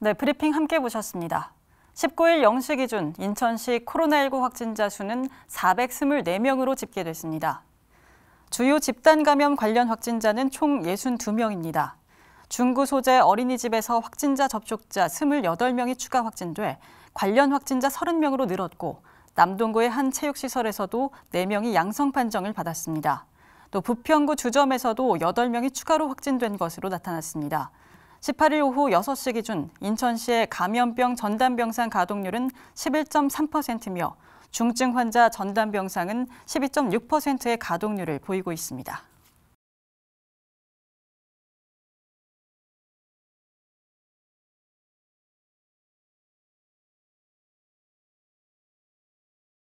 네, 브리핑 함께 보셨습니다. 19일 0시 기준 인천시 코로나19 확진자 수는 424명으로 집계됐습니다. 주요 집단 감염 관련 확진자는 총 62명입니다. 중구 소재 어린이집에서 확진자 접촉자 28명이 추가 확진돼 관련 확진자 30명으로 늘었고 남동구의 한 체육시설에서도 4명이 양성 판정을 받았습니다. 또 부평구 주점에서도 8명이 추가로 확진된 것으로 나타났습니다. 18일 오후 6시 기준 인천시의 감염병 전담병상 가동률은 11.3%이며 중증 환자 전담병상은 12.6%의 가동률을 보이고 있습니다.